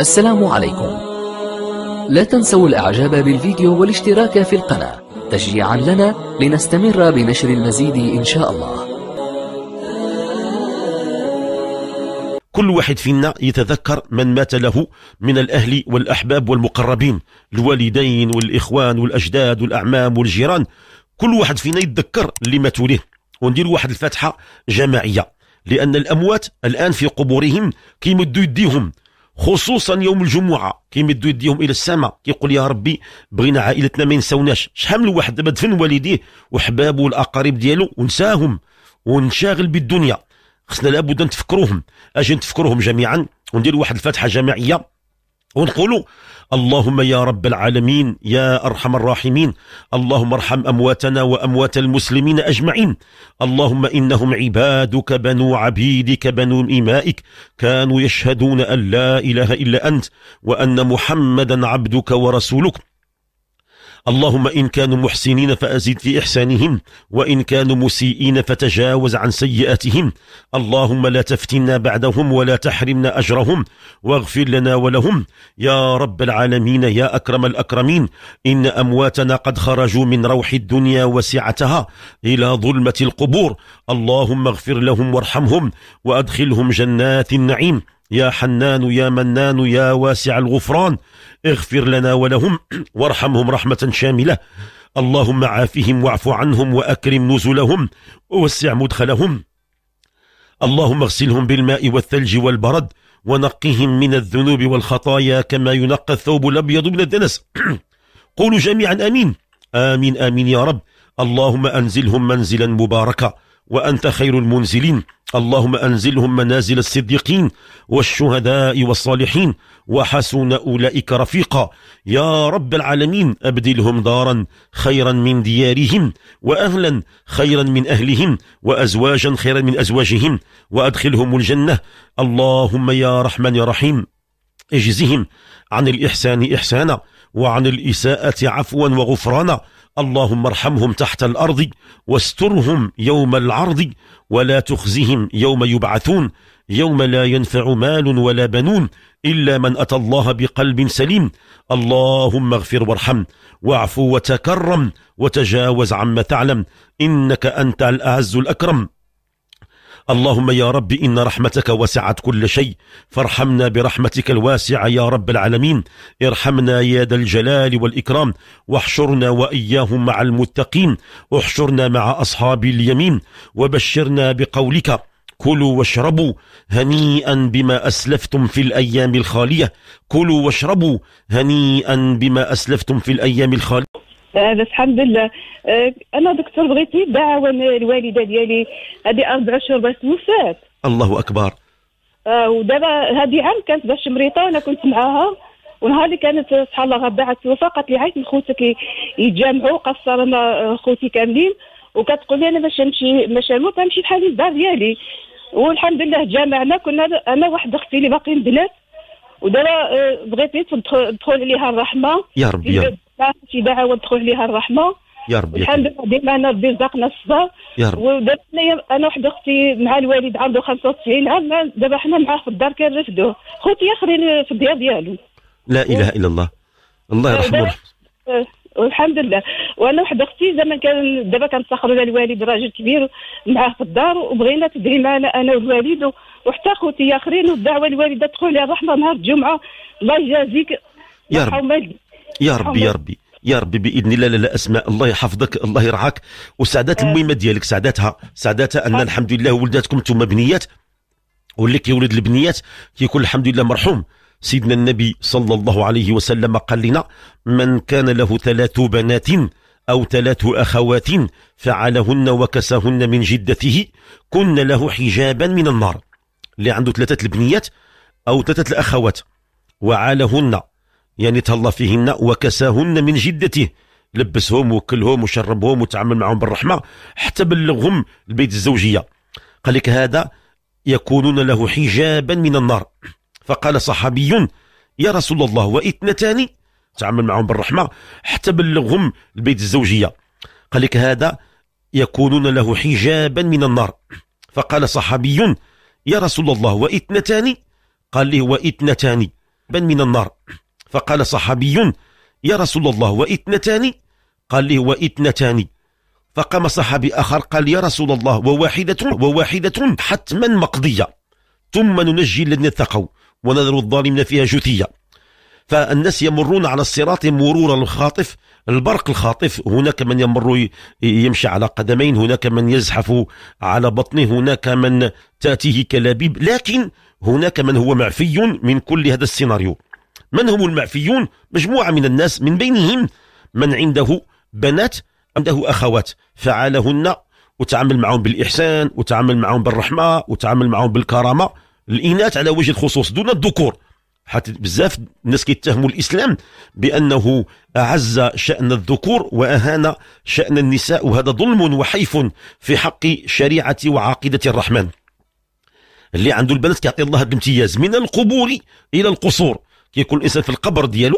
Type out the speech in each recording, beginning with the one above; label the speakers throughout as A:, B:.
A: السلام عليكم لا تنسوا الاعجاب بالفيديو والاشتراك في القناة تشجيعا لنا لنستمر بنشر المزيد ان شاء الله
B: كل واحد فينا يتذكر من مات له من الأهل والأحباب والمقربين الوالدين والإخوان والأجداد والأعمام والجيران كل واحد فينا يتذكر اللي ماتوا له وندير واحد الفتحة جماعية لأن الأموات الآن في قبورهم كيمدوا يديهم خصوصا يوم الجمعه كيمدوا يديهم الى السماء كيقول يا ربي بغينا عائلتنا ما ينساوناش شحال من واحد دابا دفن والديه وحبابه والاقارب ديالو ونساهم ونشاغل بالدنيا خصنا لابد نتفكروهم اجي نتفكروهم جميعا وندير واحد الفاتحه جماعيه ونقولوا اللهم يا رب العالمين يا أرحم الراحمين اللهم ارحم أمواتنا وأموات المسلمين أجمعين اللهم إنهم عبادك بنو عبيدك بنو إمائك كانوا يشهدون أن لا إله إلا أنت وأن محمدا عبدك ورسولك اللهم إن كانوا محسنين فأزد في إحسانهم وإن كانوا مسيئين فتجاوز عن سيئاتهم اللهم لا تفتنا بعدهم ولا تحرمنا أجرهم واغفر لنا ولهم يا رب العالمين يا أكرم الأكرمين إن أمواتنا قد خرجوا من روح الدنيا وسعتها إلى ظلمة القبور اللهم اغفر لهم وارحمهم وأدخلهم جنات النعيم يا حنان يا منان يا واسع الغفران اغفر لنا ولهم وارحمهم رحمة شاملة اللهم عافهم واعف عنهم وأكرم نزلهم ووسع مدخلهم اللهم اغسلهم بالماء والثلج والبرد ونقهم من الذنوب والخطايا كما ينقى الثوب الأبيض من الدنس قولوا جميعا آمين آمين آمين يا رب اللهم أنزلهم منزلا مباركا وأنت خير المنزلين اللهم أنزلهم منازل الصديقين والشهداء والصالحين وحسن أولئك رفيقا يا رب العالمين أبدلهم دارا خيرا من ديارهم وأهلا خيرا من أهلهم وأزواجا خيرا من أزواجهم وأدخلهم الجنة اللهم يا رحمن يا رحيم اجزهم عن الإحسان إحسانا وعن الإساءة عفوا وغفرانا اللهم ارحمهم تحت الأرض واسترهم يوم العرض ولا تخزهم يوم يبعثون يوم لا ينفع مال ولا بنون إلا من أتى الله بقلب سليم اللهم اغفر وارحم واعفو وتكرم وتجاوز عما تعلم إنك أنت الأعز الأكرم اللهم يا رب إن رحمتك وسعت كل شيء فارحمنا برحمتك الواسعة يا رب العالمين ارحمنا يا ذا الجلال والإكرام واحشرنا وإياهم مع المتقين احشرنا مع أصحاب اليمين وبشرنا بقولك كلوا واشربوا هنيئا بما أسلفتم في الأيام الخالية كلوا واشربوا هنيئا بما أسلفتم في الأيام الخالية
A: آه، بس الحمد لله آه، انا دكتور بغيت دعوه الوالده ديالي هذه اربع اشهر بس وفات
B: الله اكبر
A: آه ودابا هذه عام كانت باش مريضه وانا كنت معاها ونهار اللي كانت سبحان الله غدا توفى قالت لي عيط لخوتك يتجمعوا قصر انا خوتي كاملين وكتقول لي انا باش نمشي باش نموت نمشي بحالي للدار ديالي والحمد لله جامعنا كنا انا واحد اختي اللي باقيين بنات ودابا آه، بغيت ندخل عليها الرحمه يا ربي يا رب تعرفي باعة وتدخل لها الرحمة يا رب الحمد لله ديما انا ربي رزقنا الصبر يا رب ودابا انا واحد اختي مع الوالد عنده 95 عام دابا حنا معاه في الدار كنرفدوه خوتي اخرين في الديار ديالو
B: لا اله الا الله الله يرحمه
A: والحمد لله وانا واحد اختي زعما كان دابا كنسخروا لها الوالد راجل كبير معاه في الدار وبغينا تدعي معنا انا والوالد وحتى خوتي اخرين والدعوه الوالده تدخل لها الرحمه نهار الجمعه الله يجازيك يا رب يا ربي يا ربي
B: يا ربي باذن الله لا اسماء الله يحفظك الله يرعاك وسعدات المهمه ديالك سعداتها سعداتها ان آه. الحمد لله ولداتكم انتم بنيات واللي كيولد البنيات كيكون الحمد لله مرحوم سيدنا النبي صلى الله عليه وسلم قال لنا من كان له ثلاث بنات أو ثلاث أخوات فعلهن وكسهن من جدته كن له حجابا من النار اللي عنده ثلاثة البنيات أو ثلاثة الأخوات وعالهن يعني تهلا فيهن وكساهن من جدته لبسهم وكلهم وشربهم وتعامل معهم بالرحمة حتى بلغهم البيت الزوجية قال لك هذا يكونون له حجابا من النار فقال صحابي يا رسول الله واثنتان تعامل معهم بالرحمة حتى بلغهم البيت الزوجية قال لك هذا يكونون له حجابا من النار فقال صحابي يا رسول الله واثنتان قال لي واثنتان بن من النار فقال صحابي يا رسول الله واثنتان قال لي واثنتان فقام صحابي آخر قال يا رسول الله وواحدة وواحدة حتما مقضية ثم ننجي الذين اتقوا ونذر الظالمين فيها جثية فالناس يمرون على الصراط مرور الخاطف البرق الخاطف هناك من يمر يمشي على قدمين هناك من يزحف على بطنه هناك من تأتيه كلابيب لكن هناك من هو معفي من كل هذا السيناريو من هم المعفيون مجموعة من الناس من بينهم من عنده بنات عنده أخوات فعالهن وتعامل معهم بالإحسان وتعامل معهم بالرحمة وتعامل معهم بالكرامة الإناث على وجه الخصوص دون الذكور حتى بزاف الناس كيتهموا الاسلام بانه اعز شان الذكور واهان شان النساء وهذا ظلم وحيف في حق شريعه وعقيده الرحمن اللي عنده البنات كيعطي الله بامتياز من القبور الى القصور كيكون الانسان في القبر ديالو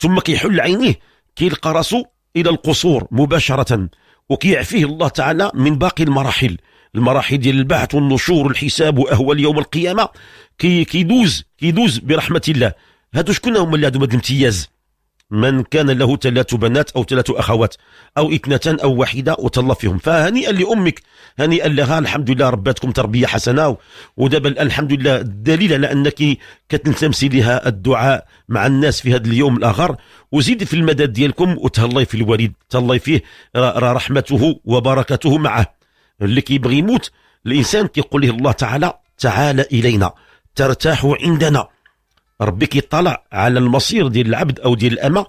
B: ثم كيحل عينيه كيلقى راسو الى القصور مباشره وكيعفيه الله تعالى من باقي المراحل المراحل ديال البعث والنشور والحساب واهوال يوم القيامه كي كيدوز كيدوز برحمه الله هادو شكون هما اللي عندهم هذا الامتياز من كان له ثلاث بنات أو ثلاث أخوات أو اثنتان أو واحدة فيهم فهنيئا لأمك هنيئا لها الحمد لله رباتكم تربية حسنة ودابا الحمد لله الدليل على أنك كتلتمسي لها الدعاء مع الناس في هذا اليوم الآخر وزيد في المدد ديالكم وتهلاي في الوالد تهلاي فيه رحمته وبركته معه اللي كيبغي يموت الإنسان كيقول له الله تعالى تعال إلينا ترتاح عندنا ربي كيطلع على المصير ديال العبد او ديال الاما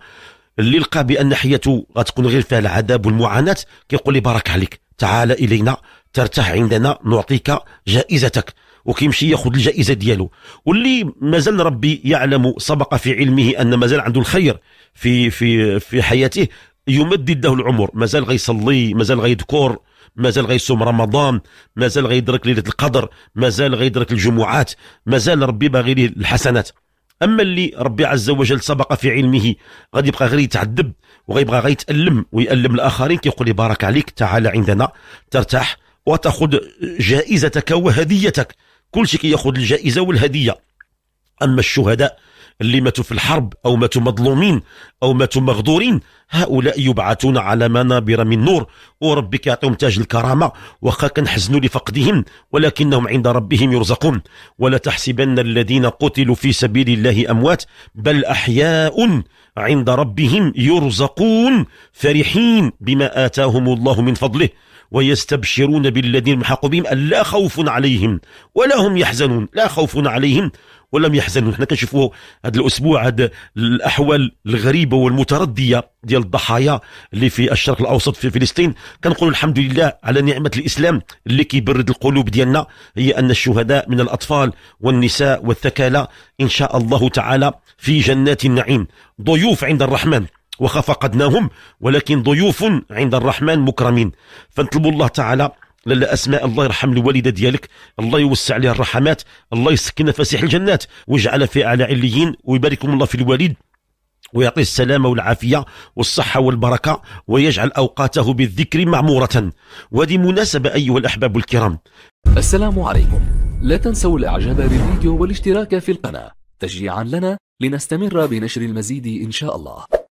B: اللي لقى بان حياته غتكون غير فيها العذاب والمعاناه كيقول لي بارك عليك تعال الينا ترتاح عندنا نعطيك جائزتك وكيمشي ياخذ الجائزه ديالو واللي مازال ربي يعلم سبق في علمه ان مازال عنده الخير في في في حياته يمدد له العمر مازال غيصلي مازال غيذكر مازال غيصوم رمضان مازال غيدرك ليله القدر مازال غيدرك الجمعات مازال ربي باغي ليه الحسنات اما اللي ربي عز وجل سبق في علمه غادي يبقى غير يتعذب وغيبقى غير يتالم ويالم الاخرين كيقول لي بارك عليك تعال عندنا ترتاح وتاخذ جائزتك وهديتك كل شيء كياخذ الجائزه والهديه اما الشهداء اللي ماتوا في الحرب أو ماتوا مظلومين أو ماتوا مغدورين هؤلاء يبعثون على منابر من نور وربك يعطيهم تاج الكرامة وخا كنحزنوا لفقدهم ولكنهم عند ربهم يرزقون ولا تحسبن الذين قتلوا في سبيل الله أموات بل أحياء عند ربهم يرزقون فرحين بما آتاهم الله من فضله ويستبشرون بالذين محقوا بهم ألا خوف عليهم ولا هم يحزنون لا خوف عليهم ولم يحزنوا احنا كنشوفوا هذا الاسبوع هذا الاحوال الغريبه والمترديه ديال الضحايا اللي في الشرق الاوسط في فلسطين كنقول الحمد لله على نعمه الاسلام اللي كيبرد القلوب ديالنا هي ان الشهداء من الاطفال والنساء والثكالى ان شاء الله تعالى في جنات النعيم ضيوف عند الرحمن وخفقدناهم ولكن ضيوف عند الرحمن مكرمين فنطلب الله تعالى لالا اسماء الله يرحم الوالده ديالك الله يوسع عليها الرحمات الله يسكنها فسيح الجنات ويجعلها في اعلى عليين ويبارككم الله في الوالد ويعطيه السلامة والعافية والصحة والبركة ويجعل أوقاته بالذكر معمورة وهذه مناسبة أيها الأحباب الكرام السلام
A: عليكم لا تنسوا الإعجاب بالفيديو والاشتراك في القناة تشجيعا لنا لنستمر بنشر المزيد إن شاء الله